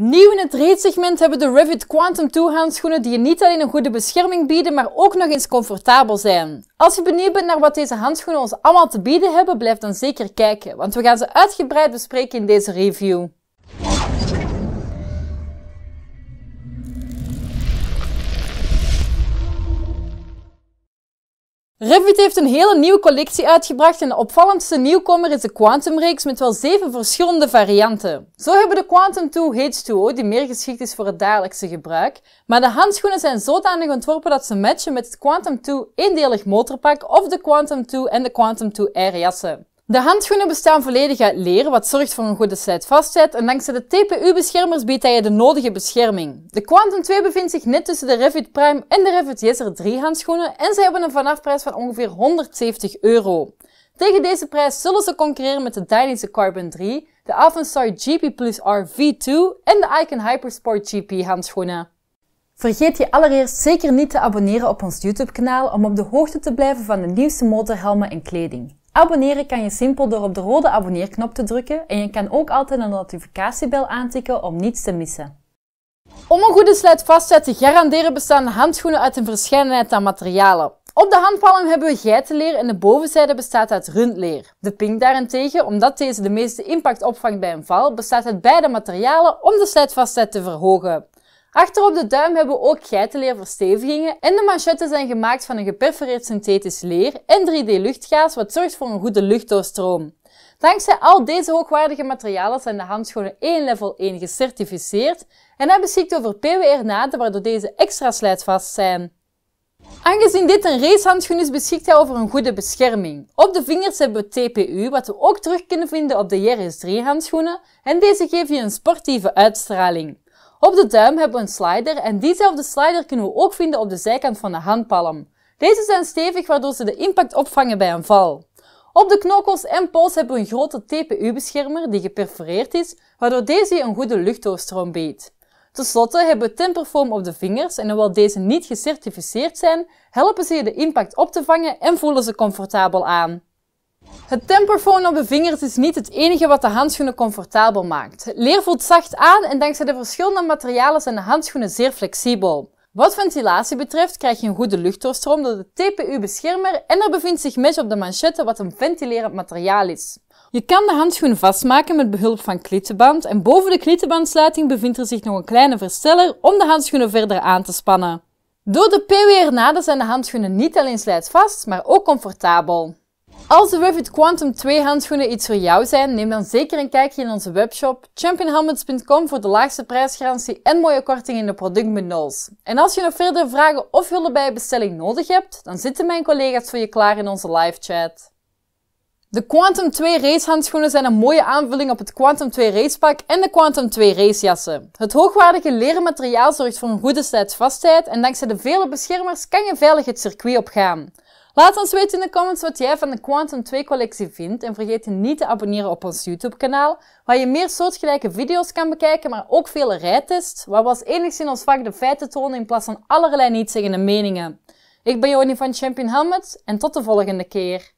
Nieuw in het reedsegment hebben de Revit Quantum 2 handschoenen die je niet alleen een goede bescherming bieden, maar ook nog eens comfortabel zijn. Als je benieuwd bent naar wat deze handschoenen ons allemaal te bieden hebben, blijf dan zeker kijken, want we gaan ze uitgebreid bespreken in deze review. Revit heeft een hele nieuwe collectie uitgebracht en de opvallendste nieuwkomer is de Quantum-reeks met wel zeven verschillende varianten. Zo hebben de Quantum 2 H2O, die meer geschikt is voor het dagelijkse gebruik, maar de handschoenen zijn zodanig ontworpen dat ze matchen met het Quantum 2 eendelig motorpak of de Quantum 2 en de Quantum 2 R de handschoenen bestaan volledig uit leer, wat zorgt voor een goede vastzet. En dankzij de TPU-beschermers biedt hij je de nodige bescherming. De Quantum 2 bevindt zich net tussen de Revit Prime en de Revit Yeser 3 handschoenen en ze hebben een vanafprijs van ongeveer 170 euro. Tegen deze prijs zullen ze concurreren met de Dynase Carbon 3, de Avonstar GP Plus RV2 en de Icon Hypersport GP handschoenen. Vergeet je allereerst zeker niet te abonneren op ons YouTube-kanaal om op de hoogte te blijven van de nieuwste motorhelmen en kleding. Abonneren kan je simpel door op de rode abonneerknop te drukken en je kan ook altijd een notificatiebel aantikken om niets te missen. Om een goede sluit te garanderen bestaan handschoenen uit een verscheidenheid aan materialen. Op de handpalm hebben we geitenleer en de bovenzijde bestaat uit rundleer. De pink daarentegen, omdat deze de meeste impact opvangt bij een val, bestaat uit beide materialen om de slijtvastheid te verhogen. Achter op de duim hebben we ook geitenleerverstevigingen en de manchetten zijn gemaakt van een geperforeerd synthetisch leer en 3D-luchtgaas wat zorgt voor een goede luchtdoorstroom. Dankzij al deze hoogwaardige materialen zijn de handschoenen 1 level 1 gecertificeerd en hij beschikt over PWR-naden waardoor deze extra slijtvast zijn. Aangezien dit een racehandschoen is, beschikt hij over een goede bescherming. Op de vingers hebben we TPU, wat we ook terug kunnen vinden op de JRS3 handschoenen en deze geven je een sportieve uitstraling. Op de duim hebben we een slider en diezelfde slider kunnen we ook vinden op de zijkant van de handpalm. Deze zijn stevig waardoor ze de impact opvangen bij een val. Op de knokkels en pols hebben we een grote TPU-beschermer die geperforeerd is, waardoor deze een goede luchtdoorstroom biedt. Ten slotte hebben we temperfoam op de vingers en hoewel deze niet gecertificeerd zijn, helpen ze je de impact op te vangen en voelen ze comfortabel aan. Het temperfoon op de vingers is niet het enige wat de handschoenen comfortabel maakt. Het leer voelt zacht aan en dankzij de verschillende materialen zijn de handschoenen zeer flexibel. Wat ventilatie betreft krijg je een goede luchtdoorstroom door de TPU-beschermer en er bevindt zich mesh op de manchetten wat een ventilerend materiaal is. Je kan de handschoen vastmaken met behulp van klittenband en boven de klittenbandsluiting bevindt er zich nog een kleine versteller om de handschoenen verder aan te spannen. Door de PWR-naden zijn de handschoenen niet alleen slijtvast, maar ook comfortabel. Als de Revit Quantum 2 handschoenen iets voor jou zijn, neem dan zeker een kijkje in onze webshop championhelmets.com voor de laagste prijsgarantie en mooie korting in de productbundels. En als je nog verdere vragen of hulp bij je bestelling nodig hebt, dan zitten mijn collega's voor je klaar in onze live chat. De Quantum 2 racehandschoenen zijn een mooie aanvulling op het Quantum 2 racepak en de Quantum 2 racejassen. Het hoogwaardige leren materiaal zorgt voor een goede slijtvastheid en dankzij de vele beschermers kan je veilig het circuit opgaan. Laat ons weten in de comments wat jij van de Quantum 2 collectie vindt en vergeet je niet te abonneren op ons YouTube kanaal, waar je meer soortgelijke video's kan bekijken, maar ook vele rijtests, waar we als enigszins ons vak de feiten tonen in plaats van allerlei niet-zeggende meningen. Ik ben Joni van Champion Helmet en tot de volgende keer.